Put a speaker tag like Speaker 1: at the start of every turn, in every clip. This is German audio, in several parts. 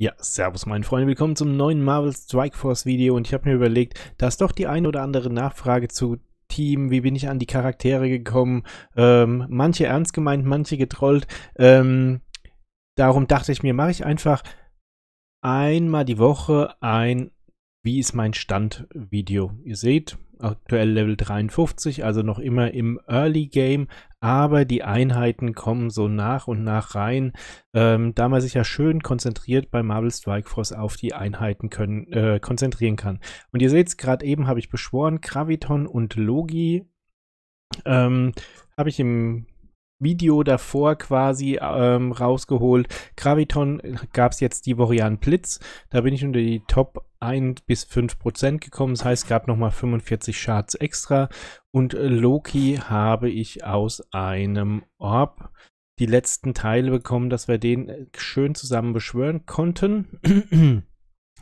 Speaker 1: Ja, servus meine Freunde, willkommen zum neuen Marvel Strike Force Video und ich habe mir überlegt, dass doch die ein oder andere Nachfrage zu Team, wie bin ich an die Charaktere gekommen, ähm, manche ernst gemeint, manche getrollt, ähm, darum dachte ich mir, mache ich einfach einmal die Woche ein Wie ist mein Stand Video. Ihr seht, aktuell Level 53, also noch immer im Early Game, aber die Einheiten kommen so nach und nach rein. Ähm, da man sich ja schön konzentriert bei Marvel Strike Force auf die Einheiten können, äh, konzentrieren kann. Und ihr seht es gerade eben, habe ich beschworen, Graviton und Logi ähm, habe ich im Video davor quasi ähm, rausgeholt. Graviton gab es jetzt die Woche ja Blitz. Da bin ich unter die Top 1 bis 5 Prozent gekommen. Das heißt, es gab nochmal 45 Charts extra. Und Loki habe ich aus einem Orb die letzten Teile bekommen, dass wir den äh, schön zusammen beschwören konnten.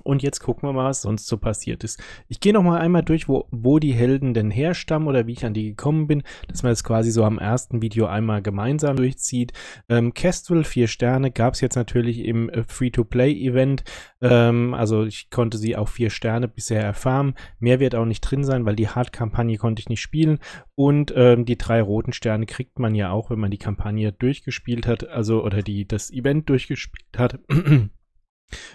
Speaker 1: Und jetzt gucken wir mal, was sonst so passiert ist. Ich gehe nochmal einmal durch, wo, wo die Helden denn herstammen oder wie ich an die gekommen bin, dass man das quasi so am ersten Video einmal gemeinsam durchzieht. Ähm, Kestrel, vier Sterne, gab es jetzt natürlich im äh, Free-to-Play-Event. Ähm, also ich konnte sie auch vier Sterne bisher erfahren. Mehr wird auch nicht drin sein, weil die Hard-Kampagne konnte ich nicht spielen. Und ähm, die drei roten Sterne kriegt man ja auch, wenn man die Kampagne durchgespielt hat, also oder die das Event durchgespielt hat.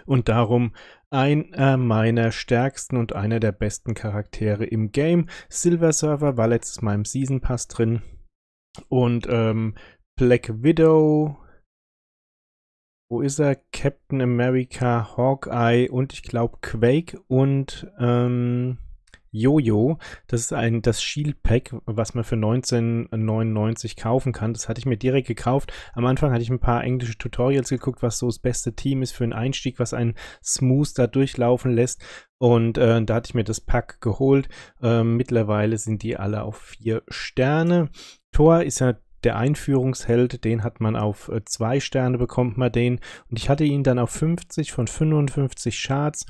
Speaker 1: Und darum einer äh, meiner stärksten und einer der besten Charaktere im Game. Silver Server war letztes Mal im Season Pass drin. Und ähm, Black Widow. Wo ist er? Captain America, Hawkeye und ich glaube Quake und ähm, Jojo. Das ist ein, das Shield Pack, was man für 19,99 kaufen kann. Das hatte ich mir direkt gekauft. Am Anfang hatte ich ein paar englische Tutorials geguckt, was so das beste Team ist für einen Einstieg, was einen smooth da durchlaufen lässt. Und äh, da hatte ich mir das Pack geholt. Äh, mittlerweile sind die alle auf vier Sterne. Thor ist ja der Einführungsheld, den hat man auf 2 äh, Sterne bekommt man den und ich hatte ihn dann auf 50 von 55 Charts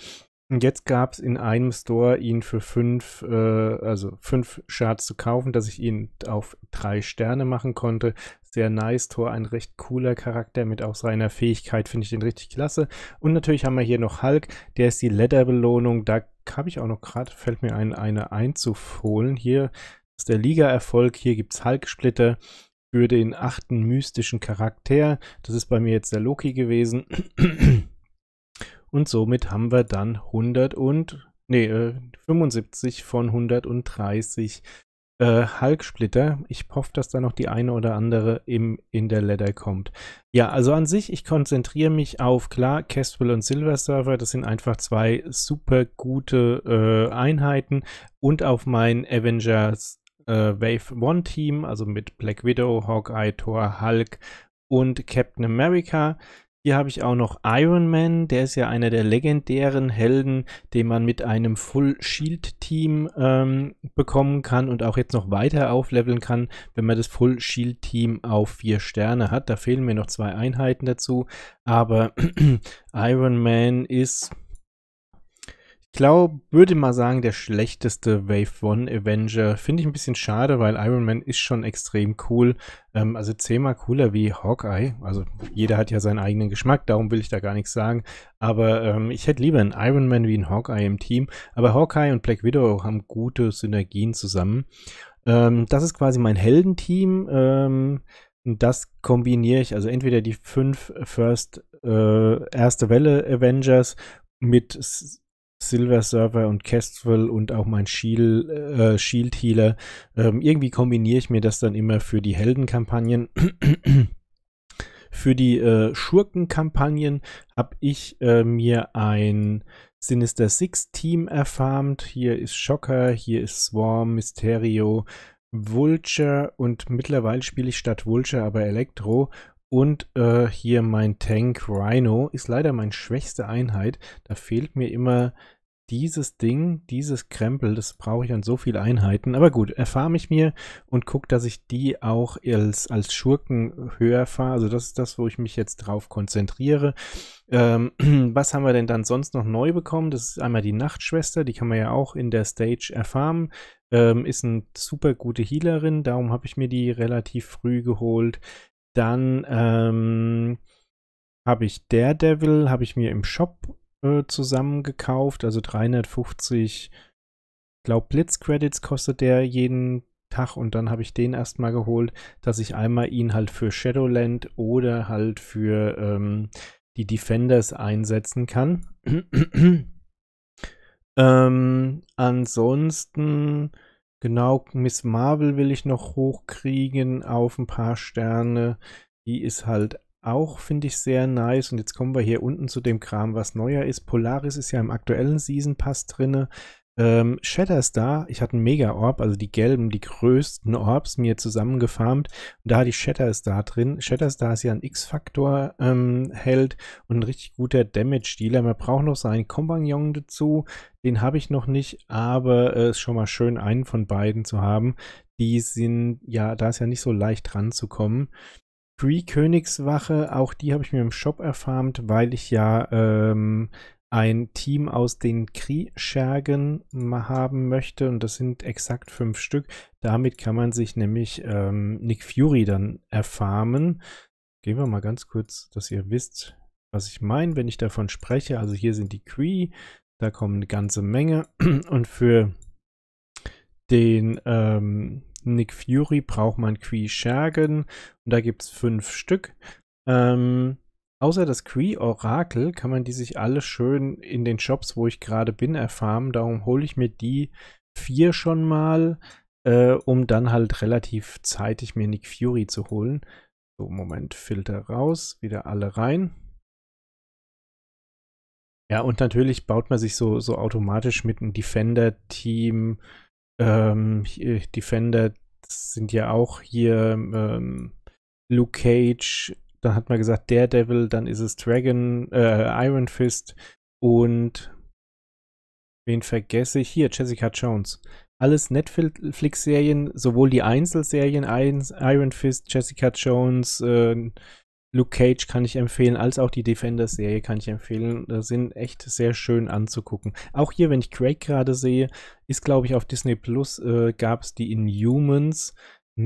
Speaker 1: und jetzt gab es in einem Store ihn für fünf, äh, also fünf Shards zu kaufen, dass ich ihn auf drei Sterne machen konnte. Sehr nice, Thor, ein recht cooler Charakter mit auch seiner Fähigkeit, finde ich den richtig klasse. Und natürlich haben wir hier noch Hulk, der ist die Letterbelohnung. Da habe ich auch noch gerade, fällt mir ein, eine einzuholen. Hier ist der Liga-Erfolg, hier gibt es Hulk-Splitter für den achten mystischen Charakter. Das ist bei mir jetzt der Loki gewesen. Und somit haben wir dann 100 und, nee, äh, 75 von 130 äh, Hulk-Splitter. Ich hoffe, dass da noch die eine oder andere im, in der Ladder kommt. Ja, also an sich, ich konzentriere mich auf, klar, Kestrel und Silver Server. das sind einfach zwei super gute äh, Einheiten und auf mein Avengers äh, Wave One Team, also mit Black Widow, Hawkeye, Thor, Hulk und Captain America. Hier habe ich auch noch Iron Man, der ist ja einer der legendären Helden, den man mit einem Full Shield Team ähm, bekommen kann und auch jetzt noch weiter aufleveln kann, wenn man das Full Shield Team auf vier Sterne hat. Da fehlen mir noch zwei Einheiten dazu, aber Iron Man ist glaube, würde mal sagen, der schlechteste Wave 1 Avenger. Finde ich ein bisschen schade, weil Iron Man ist schon extrem cool. Ähm, also zehnmal cooler wie Hawkeye. Also jeder hat ja seinen eigenen Geschmack, darum will ich da gar nichts sagen. Aber ähm, ich hätte lieber einen Iron Man wie einen Hawkeye im Team. Aber Hawkeye und Black Widow haben gute Synergien zusammen. Ähm, das ist quasi mein Heldenteam. Ähm, das kombiniere ich, also entweder die fünf First äh, erste Welle Avengers mit Silver Server und Kestrel und auch mein Shield, äh, Shield Healer. Ähm, irgendwie kombiniere ich mir das dann immer für die Heldenkampagnen. für die äh, Schurkenkampagnen habe ich äh, mir ein Sinister Six Team erfarmt. Hier ist Shocker, hier ist Swarm, Mysterio, Vulture und mittlerweile spiele ich statt Vulture aber Elektro und äh, hier mein Tank Rhino ist leider meine schwächste Einheit. Da fehlt mir immer dieses Ding, dieses Krempel. Das brauche ich an so viel Einheiten. Aber gut, erfahre ich mir und gucke, dass ich die auch als, als Schurken höher fahre. Also das ist das, wo ich mich jetzt drauf konzentriere. Ähm, was haben wir denn dann sonst noch neu bekommen? Das ist einmal die Nachtschwester. Die kann man ja auch in der Stage erfahren. Ähm, ist eine super gute Healerin. Darum habe ich mir die relativ früh geholt. Dann ähm, habe ich Daredevil, habe ich mir im Shop äh, zusammengekauft, also 350, glaube Blitzcredits kostet der jeden Tag und dann habe ich den erstmal geholt, dass ich einmal ihn halt für Shadowland oder halt für ähm, die Defenders einsetzen kann. ähm, ansonsten Genau, Miss Marvel will ich noch hochkriegen auf ein paar Sterne. Die ist halt auch, finde ich, sehr nice. Und jetzt kommen wir hier unten zu dem Kram, was neuer ist. Polaris ist ja im aktuellen Season Pass drinne. Ähm, Shatterstar, ich hatte einen Mega-Orb, also die gelben, die größten Orbs mir zusammengefarmt. Und da hatte ich Shatterstar drin. Shatterstar ist ja ein X-Faktor-Held ähm, und ein richtig guter Damage-Dealer. Man braucht noch seinen Kompagnon dazu. Den habe ich noch nicht, aber es äh, ist schon mal schön, einen von beiden zu haben. Die sind, ja, da ist ja nicht so leicht dran zu kommen. Kree-Königswache, auch die habe ich mir im Shop erfarmt, weil ich ja ähm, ein Team aus den Kree-Schergen haben möchte und das sind exakt fünf Stück. Damit kann man sich nämlich ähm, Nick Fury dann erfarmen. Gehen wir mal ganz kurz, dass ihr wisst, was ich meine, wenn ich davon spreche. Also hier sind die Kree, da kommen eine ganze Menge und für den ähm, Nick Fury braucht man Cree Shergen. und da gibt es fünf Stück. Ähm, außer das Cree Orakel kann man die sich alle schön in den Shops, wo ich gerade bin, erfahren. Darum hole ich mir die vier schon mal, äh, um dann halt relativ zeitig mir Nick Fury zu holen. So, Moment, Filter raus, wieder alle rein. Ja, und natürlich baut man sich so, so automatisch mit einem Defender-Team ähm, Defender sind ja auch hier ähm, Luke Cage, dann hat man gesagt Daredevil, dann ist es Dragon, äh, Iron Fist und wen vergesse ich? Hier, Jessica Jones. Alles Netflix-Serien, sowohl die Einzelserien Iron Fist, Jessica Jones, äh, Luke Cage kann ich empfehlen, als auch die defender serie kann ich empfehlen. Da sind echt sehr schön anzugucken. Auch hier, wenn ich Craig gerade sehe, ist glaube ich auf Disney Plus äh, gab es die Inhumans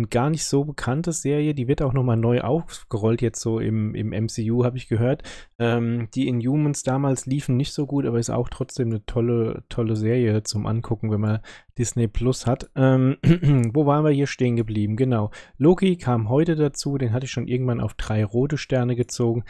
Speaker 1: gar nicht so bekannte Serie, die wird auch nochmal neu aufgerollt, jetzt so im, im MCU, habe ich gehört. Ähm, die Inhumans damals liefen nicht so gut, aber ist auch trotzdem eine tolle, tolle Serie zum Angucken, wenn man Disney Plus hat. Ähm, wo waren wir hier stehen geblieben? Genau. Loki kam heute dazu, den hatte ich schon irgendwann auf drei rote Sterne gezogen.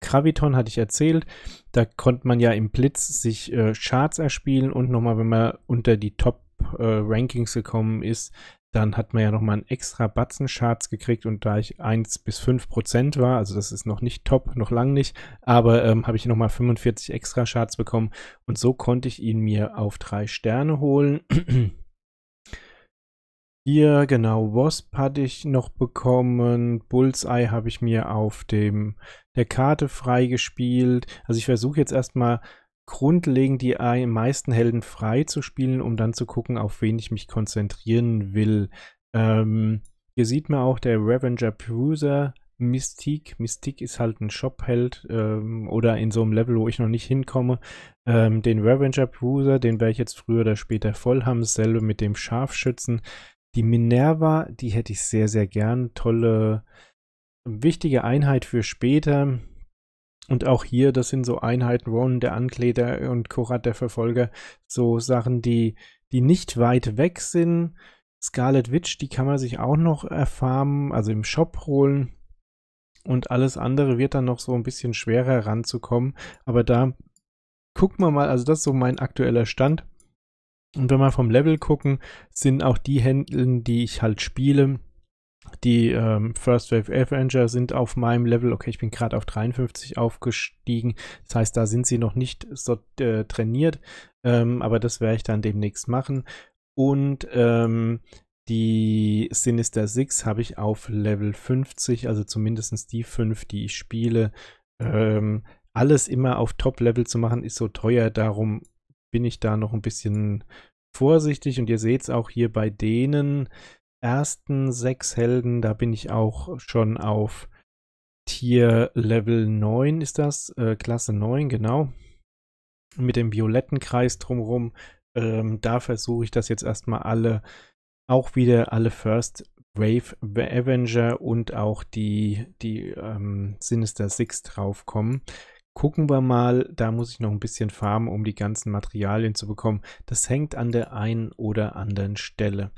Speaker 1: Graviton hatte ich erzählt. Da konnte man ja im Blitz sich äh, Charts erspielen und nochmal, wenn man unter die Top äh, Rankings gekommen ist, dann hat man ja nochmal einen extra Batzen Charts gekriegt und da ich 1 bis 5 Prozent war, also das ist noch nicht top, noch lang nicht, aber ähm, habe ich nochmal 45 extra Charts bekommen und so konnte ich ihn mir auf 3 Sterne holen. Hier, genau, Wasp hatte ich noch bekommen, Bullseye habe ich mir auf dem, der Karte freigespielt. Also ich versuche jetzt erstmal grundlegend die meisten Helden frei zu spielen, um dann zu gucken, auf wen ich mich konzentrieren will. Ähm, hier sieht man auch der Revenger Bruiser Mystique. Mystique ist halt ein Shop-Held ähm, oder in so einem Level, wo ich noch nicht hinkomme. Ähm, den Revenger Bruiser, den werde ich jetzt früher oder später voll haben. Dasselbe mit dem Scharfschützen. Die Minerva, die hätte ich sehr, sehr gern. Tolle, wichtige Einheit für später. Und auch hier, das sind so Einheiten, Ronan der Ankläger und Korat der Verfolger, so Sachen, die, die nicht weit weg sind. Scarlet Witch, die kann man sich auch noch erfarmen, also im Shop holen. Und alles andere wird dann noch so ein bisschen schwerer ranzukommen. Aber da gucken wir mal, also das ist so mein aktueller Stand. Und wenn wir vom Level gucken, sind auch die Händeln, die ich halt spiele, die ähm, First Wave Avenger sind auf meinem Level, okay, ich bin gerade auf 53 aufgestiegen, das heißt, da sind sie noch nicht so äh, trainiert, ähm, aber das werde ich dann demnächst machen. Und ähm, die Sinister Six habe ich auf Level 50, also zumindest die 5, die ich spiele. Ähm, alles immer auf Top-Level zu machen, ist so teuer, darum bin ich da noch ein bisschen vorsichtig und ihr seht es auch hier bei denen, ersten sechs Helden, da bin ich auch schon auf Tier Level 9 ist das, äh, Klasse 9, genau. Mit dem violetten Kreis drumherum. Ähm, da versuche ich das jetzt erstmal alle, auch wieder alle First Wave Avenger und auch die, die ähm, Sinister Six draufkommen. Gucken wir mal, da muss ich noch ein bisschen farmen, um die ganzen Materialien zu bekommen. Das hängt an der einen oder anderen Stelle.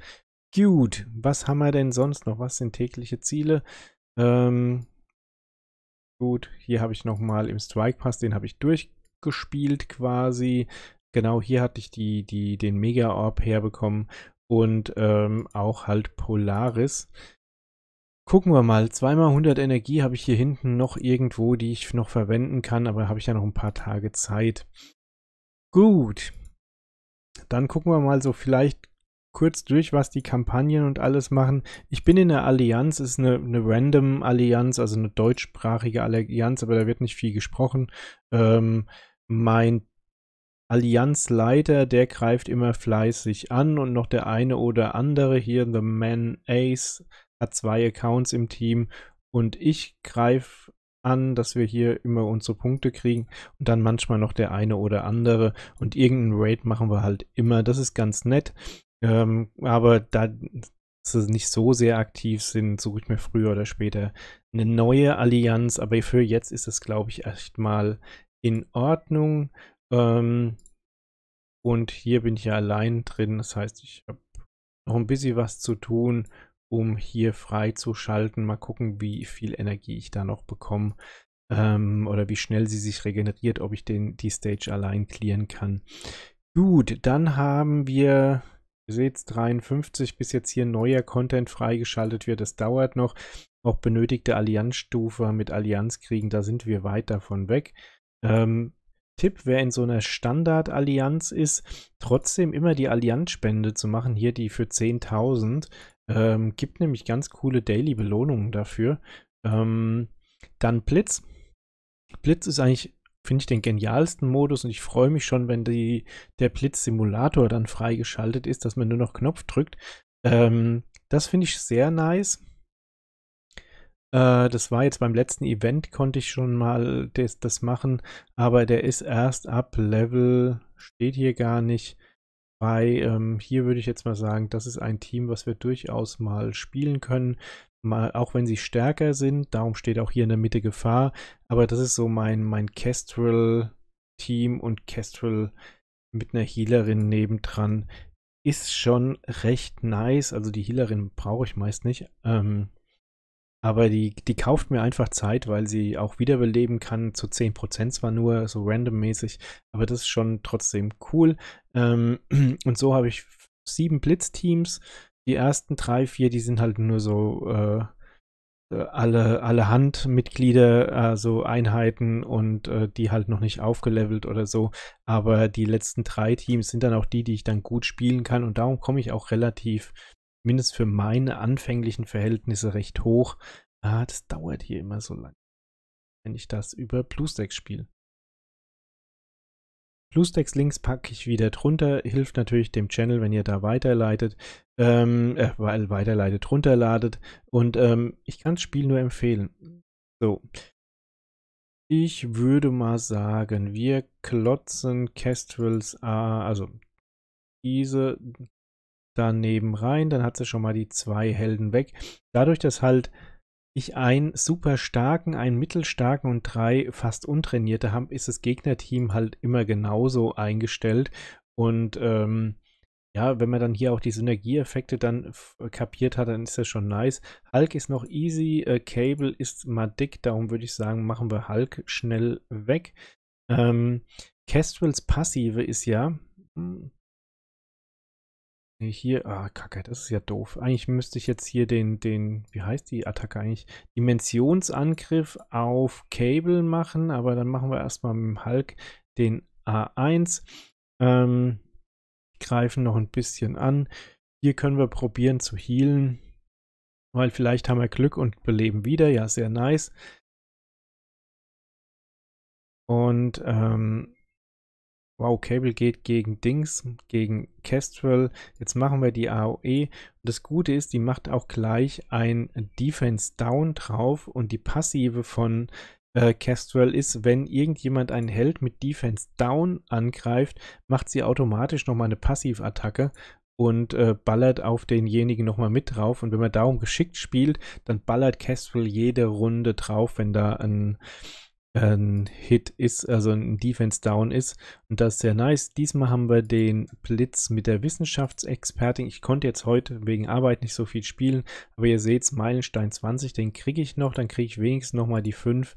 Speaker 1: Gut, was haben wir denn sonst noch? Was sind tägliche Ziele? Ähm, gut, hier habe ich nochmal im Strike Pass, den habe ich durchgespielt quasi. Genau, hier hatte ich die, die, den Mega Orb herbekommen und ähm, auch halt Polaris. Gucken wir mal, zweimal 100 Energie habe ich hier hinten noch irgendwo, die ich noch verwenden kann, aber habe ich ja noch ein paar Tage Zeit. Gut, dann gucken wir mal so vielleicht kurz durch, was die Kampagnen und alles machen. Ich bin in der Allianz, ist eine, eine random Allianz, also eine deutschsprachige Allianz, aber da wird nicht viel gesprochen. Ähm, mein Allianzleiter, der greift immer fleißig an und noch der eine oder andere hier, The Man Ace, hat zwei Accounts im Team und ich greife an, dass wir hier immer unsere Punkte kriegen und dann manchmal noch der eine oder andere und irgendeinen Raid machen wir halt immer. Das ist ganz nett. Ähm, aber da sie nicht so sehr aktiv sind, suche ich mir früher oder später eine neue Allianz. Aber für jetzt ist es, glaube ich, erstmal in Ordnung. Ähm, und hier bin ich ja allein drin. Das heißt, ich habe noch ein bisschen was zu tun, um hier freizuschalten. Mal gucken, wie viel Energie ich da noch bekomme. Ähm, oder wie schnell sie sich regeneriert, ob ich den, die Stage allein clearen kann. Gut, dann haben wir Ihr seht 53, bis jetzt hier neuer Content freigeschaltet wird. Das dauert noch. Auch benötigte Allianzstufe mit Allianz kriegen, da sind wir weit davon weg. Ähm, Tipp, wer in so einer Standard-Allianz ist, trotzdem immer die Allianzspende zu machen, hier die für 10.000. Ähm, gibt nämlich ganz coole Daily-Belohnungen dafür. Ähm, dann Blitz. Blitz ist eigentlich finde ich den genialsten Modus und ich freue mich schon, wenn die, der Blitz-Simulator dann freigeschaltet ist, dass man nur noch Knopf drückt. Ähm, das finde ich sehr nice. Äh, das war jetzt beim letzten Event, konnte ich schon mal des, das, machen, aber der ist erst ab Level, steht hier gar nicht. Bei, ähm, hier würde ich jetzt mal sagen, das ist ein Team, was wir durchaus mal spielen können mal, auch wenn sie stärker sind, darum steht auch hier in der Mitte Gefahr, aber das ist so mein, mein Kestrel-Team und Kestrel mit einer Healerin nebendran ist schon recht nice. Also die Healerin brauche ich meist nicht. Ähm, aber die, die kauft mir einfach Zeit, weil sie auch wiederbeleben kann, zu 10% zwar nur, so randommäßig, aber das ist schon trotzdem cool. Ähm, und so habe ich sieben Blitzteams die ersten drei, vier, die sind halt nur so äh, äh alle, alle Handmitglieder, also Einheiten und äh, die halt noch nicht aufgelevelt oder so. Aber die letzten drei Teams sind dann auch die, die ich dann gut spielen kann und darum komme ich auch relativ, mindestens für meine anfänglichen Verhältnisse, recht hoch. Ah, das dauert hier immer so lange, wenn ich das über BlueStacks spiele. Bluestacks-Links packe ich wieder drunter. Hilft natürlich dem Channel, wenn ihr da weiterleitet, ähm, äh, weiterleitet, runterladet. Und ähm, ich kann das Spiel nur empfehlen. So. Ich würde mal sagen, wir klotzen Kestrels, A, äh, also diese daneben rein. Dann hat sie schon mal die zwei Helden weg. Dadurch, dass halt ich einen super starken, einen mittelstarken und drei fast untrainierte habe, ist das Gegnerteam halt immer genauso eingestellt. Und ähm, ja, wenn man dann hier auch die Synergieeffekte dann äh, kapiert hat, dann ist das schon nice. Hulk ist noch easy, äh, Cable ist mal dick, darum würde ich sagen, machen wir Hulk schnell weg. Ähm, Castrels Passive ist ja, hm, hier, ah, Kacke, das ist ja doof. Eigentlich müsste ich jetzt hier den, den, wie heißt die Attacke eigentlich? Dimensionsangriff auf Cable machen, aber dann machen wir erstmal mit dem Hulk den A1. Ähm, greifen noch ein bisschen an. Hier können wir probieren zu healen, weil vielleicht haben wir Glück und beleben wieder. Ja, sehr nice. Und ähm, wow, Cable geht gegen Dings, gegen Kestrel, jetzt machen wir die AOE. Und das Gute ist, die macht auch gleich ein Defense Down drauf und die Passive von äh, Castrell ist, wenn irgendjemand einen Held mit Defense Down angreift, macht sie automatisch nochmal eine Passivattacke und äh, ballert auf denjenigen nochmal mit drauf. Und wenn man darum geschickt spielt, dann ballert Kestrel jede Runde drauf, wenn da ein ein Hit ist, also ein Defense Down ist. Und das ist sehr nice. Diesmal haben wir den Blitz mit der Wissenschaftsexpertin. Ich konnte jetzt heute wegen Arbeit nicht so viel spielen, aber ihr seht Meilenstein 20, den kriege ich noch. Dann kriege ich wenigstens nochmal die 5.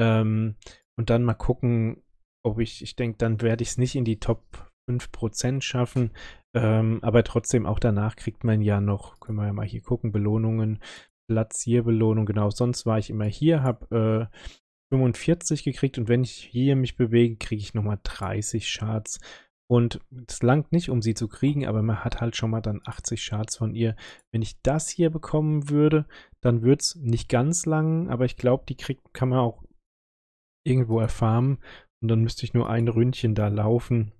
Speaker 1: Ähm, und dann mal gucken, ob ich, ich denke, dann werde ich es nicht in die Top 5% schaffen. Ähm, aber trotzdem, auch danach kriegt man ja noch, können wir ja mal hier gucken, Belohnungen. Platzierbelohnung, genau, sonst war ich immer hier, habe äh, 45 gekriegt und wenn ich hier mich bewege, kriege ich nochmal 30 Shards. Und es langt nicht, um sie zu kriegen, aber man hat halt schon mal dann 80 Shards von ihr. Wenn ich das hier bekommen würde, dann wird es nicht ganz lang, aber ich glaube, die kriegt, kann man auch irgendwo erfahren. Und dann müsste ich nur ein Ründchen da laufen,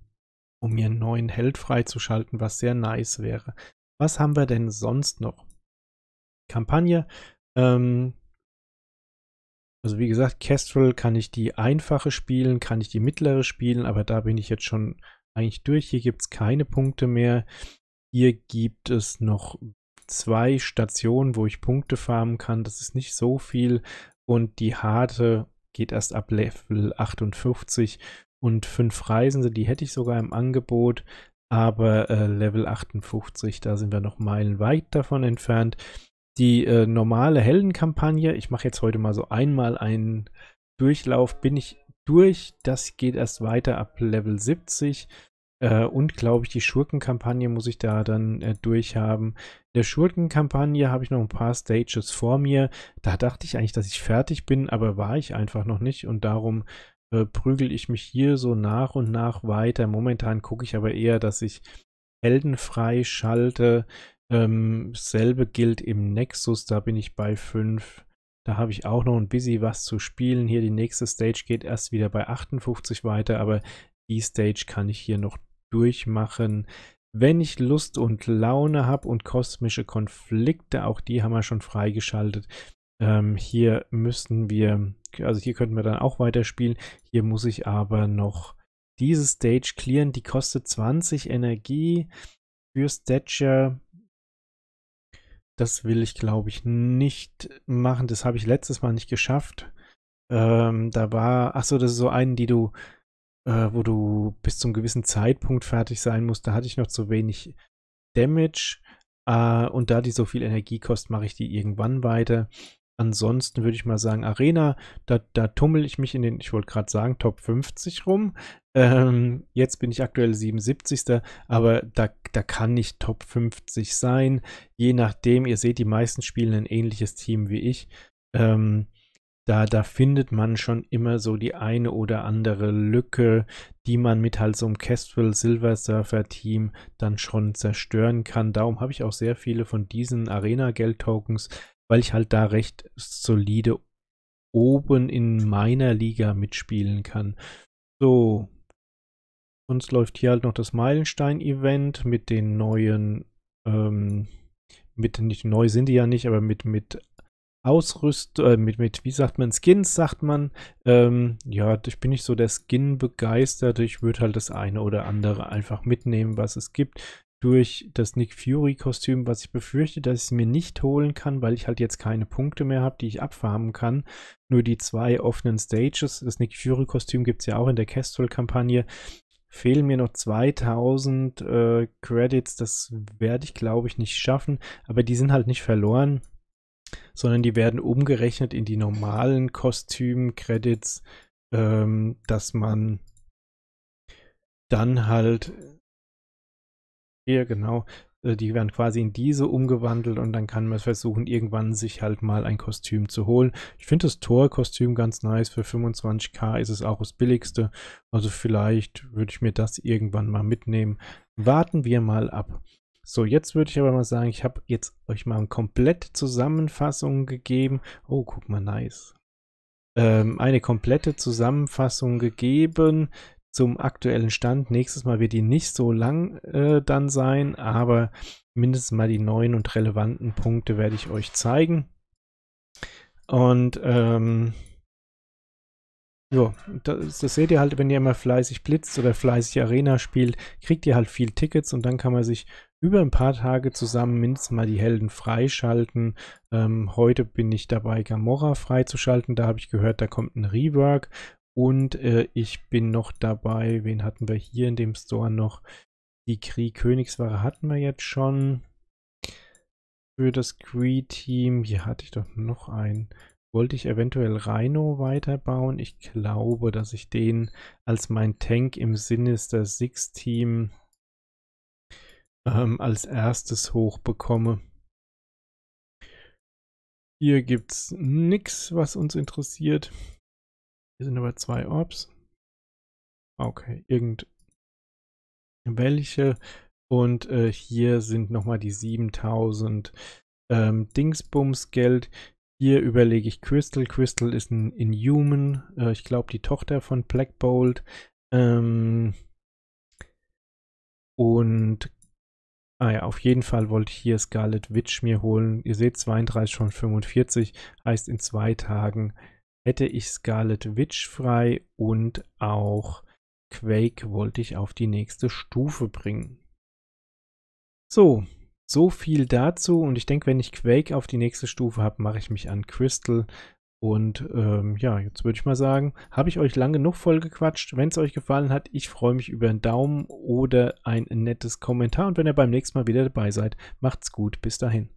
Speaker 1: um mir einen neuen Held freizuschalten, was sehr nice wäre. Was haben wir denn sonst noch? Kampagne. Ähm, also wie gesagt, Kestrel kann ich die einfache spielen, kann ich die mittlere spielen, aber da bin ich jetzt schon eigentlich durch. Hier gibt es keine Punkte mehr. Hier gibt es noch zwei Stationen, wo ich Punkte farmen kann. Das ist nicht so viel. Und die harte geht erst ab Level 58. Und fünf Reisende, die hätte ich sogar im Angebot. Aber äh, Level 58, da sind wir noch meilenweit davon entfernt die äh, normale Heldenkampagne, ich mache jetzt heute mal so einmal einen Durchlauf, bin ich durch. Das geht erst weiter ab Level 70. Äh, und glaube ich, die Schurkenkampagne muss ich da dann äh, durchhaben. In der Schurkenkampagne habe ich noch ein paar Stages vor mir. Da dachte ich eigentlich, dass ich fertig bin, aber war ich einfach noch nicht. Und darum äh, prügel ich mich hier so nach und nach weiter. Momentan gucke ich aber eher, dass ich heldenfrei schalte, ähm, selbe gilt im Nexus, da bin ich bei 5. Da habe ich auch noch ein bisschen was zu spielen. Hier die nächste Stage geht erst wieder bei 58 weiter, aber die Stage kann ich hier noch durchmachen. Wenn ich Lust und Laune habe und kosmische Konflikte, auch die haben wir schon freigeschaltet. Ähm, hier müssen wir, also hier könnten wir dann auch weiterspielen. Hier muss ich aber noch diese Stage clearen. Die kostet 20 Energie für Stature das will ich, glaube ich, nicht machen. Das habe ich letztes Mal nicht geschafft. Ähm, da war, ach so, das ist so einen, die du, äh, wo du bis zum gewissen Zeitpunkt fertig sein musst. Da hatte ich noch zu wenig Damage. Äh, und da die so viel Energie kostet, mache ich die irgendwann weiter. Ansonsten würde ich mal sagen, Arena, da, da tummel ich mich in den, ich wollte gerade sagen, Top 50 rum. Ähm, jetzt bin ich aktuell 77. Aber da, da kann nicht Top 50 sein. Je nachdem, ihr seht, die meisten spielen ein ähnliches Team wie ich. Ähm, da, da findet man schon immer so die eine oder andere Lücke, die man mit halt so einem Kestrel Silver Surfer Team dann schon zerstören kann. Darum habe ich auch sehr viele von diesen Arena Geld Tokens, weil ich halt da recht solide oben in meiner Liga mitspielen kann. So, sonst läuft hier halt noch das Meilenstein-Event mit den neuen, ähm, mit nicht neu sind die ja nicht, aber mit mit Ausrüstung, äh, mit, mit, wie sagt man, Skins, sagt man. Ähm, ja, ich bin nicht so der Skin begeistert. Ich würde halt das eine oder andere einfach mitnehmen, was es gibt durch das Nick Fury-Kostüm, was ich befürchte, dass ich es mir nicht holen kann, weil ich halt jetzt keine Punkte mehr habe, die ich abfarmen kann. Nur die zwei offenen Stages. Das Nick Fury-Kostüm gibt es ja auch in der Kestrel-Kampagne. Fehlen mir noch 2000 äh, Credits. Das werde ich, glaube ich, nicht schaffen. Aber die sind halt nicht verloren, sondern die werden umgerechnet in die normalen Kostüm-Credits, ähm, dass man dann halt ja, genau. Äh, die werden quasi in diese umgewandelt und dann kann man versuchen, irgendwann sich halt mal ein Kostüm zu holen. Ich finde das Tor-Kostüm ganz nice. Für 25k ist es auch das billigste. Also vielleicht würde ich mir das irgendwann mal mitnehmen. Warten wir mal ab. So, jetzt würde ich aber mal sagen, ich habe jetzt euch mal eine komplette Zusammenfassung gegeben. Oh, guck mal, nice. Ähm, eine komplette Zusammenfassung gegeben zum aktuellen Stand. Nächstes Mal wird die nicht so lang äh, dann sein, aber mindestens mal die neuen und relevanten Punkte werde ich euch zeigen. Und ähm, ja, das, das, seht ihr halt, wenn ihr immer fleißig blitzt oder fleißig Arena spielt, kriegt ihr halt viel Tickets und dann kann man sich über ein paar Tage zusammen mindestens mal die Helden freischalten. Ähm, heute bin ich dabei, Gamora freizuschalten. Da habe ich gehört, da kommt ein Rework und äh, ich bin noch dabei, wen hatten wir hier in dem Store noch? Die Krieg Königsware hatten wir jetzt schon. Für das Kree-Team, hier hatte ich doch noch einen. Wollte ich eventuell Rhino weiterbauen? Ich glaube, dass ich den als mein Tank im Sinister Six Team ähm, als erstes hochbekomme. Hier gibt es nichts, was uns interessiert. Hier sind aber zwei Orbs. Okay, irgendwelche. Und äh, hier sind nochmal die 7000 ähm, Dingsbums Geld. Hier überlege ich Crystal. Crystal ist ein Inhuman. Äh, ich glaube, die Tochter von Black Bolt. Ähm und ah ja, auf jeden Fall wollte ich hier Scarlet Witch mir holen. Ihr seht, 32 von 45 heißt in zwei Tagen hätte ich Scarlet Witch frei und auch Quake wollte ich auf die nächste Stufe bringen. So, so viel dazu und ich denke, wenn ich Quake auf die nächste Stufe habe, mache ich mich an Crystal. Und ähm, ja, jetzt würde ich mal sagen, habe ich euch lange genug vollgequatscht. Wenn es euch gefallen hat, ich freue mich über einen Daumen oder ein nettes Kommentar. Und wenn ihr beim nächsten Mal wieder dabei seid, macht's gut. Bis dahin.